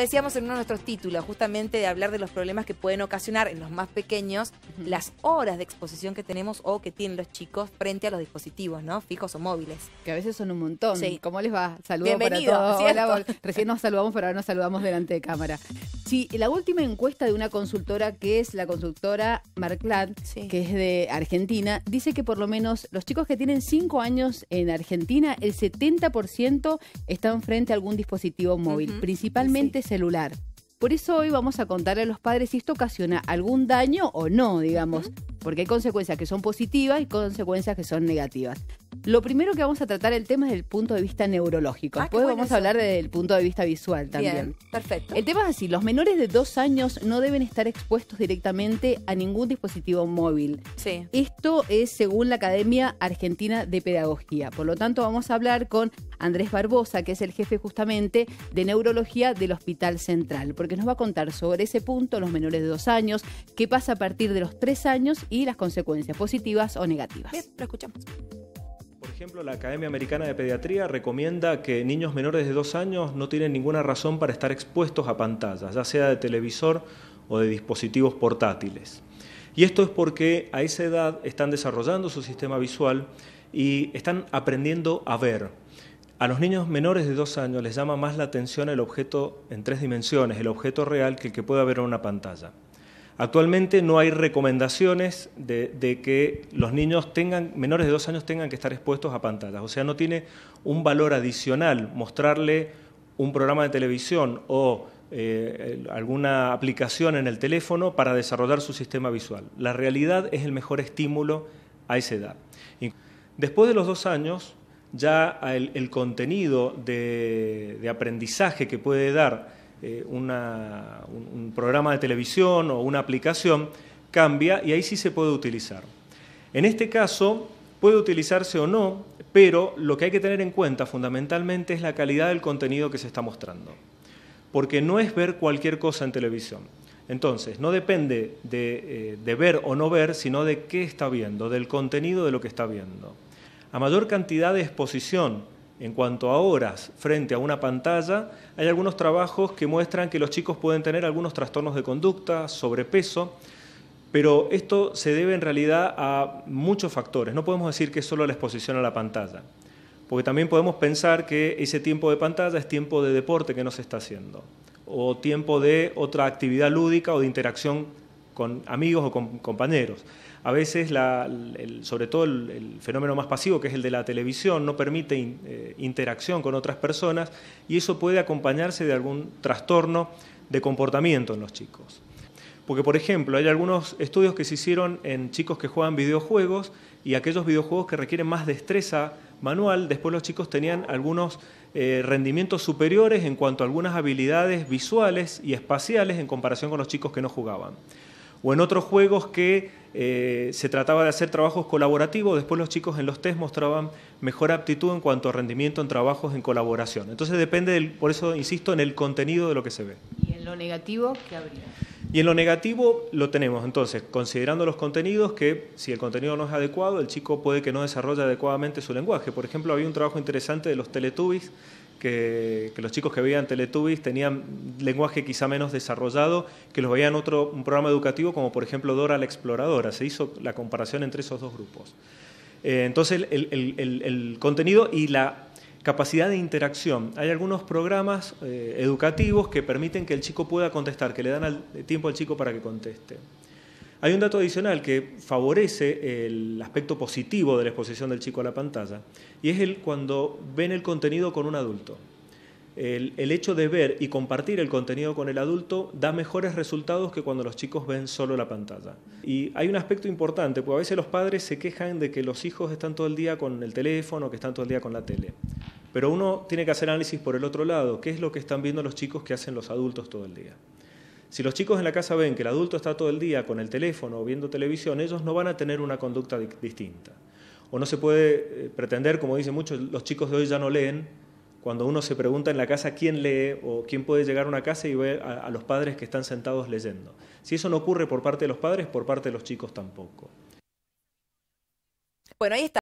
decíamos en uno de nuestros títulos, justamente de hablar de los problemas que pueden ocasionar en los más pequeños las horas de exposición que tenemos o que tienen los chicos frente a los dispositivos, ¿no? Fijos o móviles. Que a veces son un montón. ¿Cómo les va? Saludos para todos. recién nos saludamos, pero ahora nos saludamos delante de cámara. Sí, la última encuesta de una consultora que es la consultora Marclad, que es de Argentina, dice que por lo menos los chicos que tienen cinco años en Argentina, el 70% están frente a algún dispositivo móvil, principalmente celular. Por eso hoy vamos a contar a los padres si esto ocasiona algún daño o no, digamos, porque hay consecuencias que son positivas y consecuencias que son negativas. Lo primero que vamos a tratar el tema es el punto de vista neurológico. Ah, Después vamos a hablar desde el punto de vista visual también. perfecto. El tema es así: los menores de dos años no deben estar expuestos directamente a ningún dispositivo móvil. Sí. Esto es según la Academia Argentina de Pedagogía. Por lo tanto, vamos a hablar con Andrés Barbosa, que es el jefe justamente de neurología del Hospital Central, porque nos va a contar sobre ese punto, los menores de dos años, qué pasa a partir de los tres años y las consecuencias positivas o negativas. Bien, lo escuchamos ejemplo, la Academia Americana de Pediatría recomienda que niños menores de dos años no tienen ninguna razón para estar expuestos a pantallas, ya sea de televisor o de dispositivos portátiles. Y esto es porque a esa edad están desarrollando su sistema visual y están aprendiendo a ver. A los niños menores de dos años les llama más la atención el objeto en tres dimensiones, el objeto real, que el que pueda ver en una pantalla. Actualmente no hay recomendaciones de, que los niños tengan, menores de dos años tengan que estar expuestos a pantallas. O sea, no tiene un valor adicional mostrarle un programa de televisión o eh, alguna aplicación en el teléfono para desarrollar su sistema visual. La realidad es el mejor estímulo a esa edad. Después de los dos años, ya el, contenido de aprendizaje que puede dar eh, un, programa de televisión o una aplicación, cambia y ahí sí se puede utilizar. En este caso, puede utilizarse o no, pero lo que hay que tener en cuenta fundamentalmente es la calidad del contenido que se está mostrando, porque no es ver cualquier cosa en televisión. Entonces, no depende de, eh, de, ver o no ver, sino de qué está viendo, del contenido de lo que está viendo. A mayor cantidad de exposición en cuanto a horas frente a una pantalla, hay algunos trabajos que muestran que los chicos pueden tener algunos trastornos de conducta, sobrepeso, pero esto se debe en realidad a muchos factores. No podemos decir que es solo la exposición a la pantalla, porque también podemos pensar que ese tiempo de pantalla es tiempo de deporte que no se está haciendo, o tiempo de otra actividad lúdica o de interacción con amigos o con compañeros. A veces, sobre todo el, fenómeno más pasivo, que es el de la televisión, no permite eh, interacción con otras personas y eso puede acompañarse de algún trastorno de comportamiento en los chicos. Porque, por ejemplo, hay algunos estudios que se hicieron en chicos que juegan videojuegos y aquellos videojuegos que requieren más destreza manual, después los chicos tenían algunos eh, rendimientos superiores en cuanto a algunas habilidades visuales y espaciales en comparación con los chicos que no jugaban o en otros juegos que eh, se trataba de hacer trabajos colaborativos, después los chicos en los test mostraban mejor aptitud en cuanto a rendimiento en trabajos en colaboración. Entonces depende, del, por eso insisto, en el contenido de lo que se ve. ¿Y en lo negativo qué habría? Y en lo negativo lo tenemos, entonces, considerando los contenidos, que si el contenido no es adecuado, el chico puede que no desarrolle adecuadamente su lenguaje. Por ejemplo, había un trabajo interesante de los Teletubbies, que, los chicos que veían Teletubbies tenían lenguaje quizá menos desarrollado que los veían otro programa educativo como por ejemplo Dora la Exploradora. Se hizo la comparación entre esos dos grupos. Eh, entonces, el contenido y la capacidad de interacción. Hay algunos programas eh, educativos que permiten que el chico pueda contestar, que le dan eh, tiempo al chico para que conteste. Hay un dato adicional que favorece el aspecto positivo de la exposición del chico a la pantalla, y es el cuando ven el contenido con un adulto. El, el, hecho de ver y compartir el contenido con el adulto da mejores resultados que cuando los chicos ven solo la pantalla. Y hay un aspecto importante, porque a veces los padres se quejan de que los hijos están todo el día con el teléfono, que están todo el día con la tele. Pero uno tiene que hacer análisis por el otro lado, qué es lo que están viendo los chicos que hacen los adultos todo el día. Si los chicos en la casa ven que el adulto está todo el día con el teléfono o viendo televisión, ellos no van a tener una conducta distinta. O no se puede eh, pretender, como dicen muchos, los chicos de hoy ya no leen. Cuando uno se pregunta en la casa quién lee o quién puede llegar a una casa y ver a, a los padres que están sentados leyendo. Si eso no ocurre por parte de los padres, por parte de los chicos tampoco. Bueno, ahí está.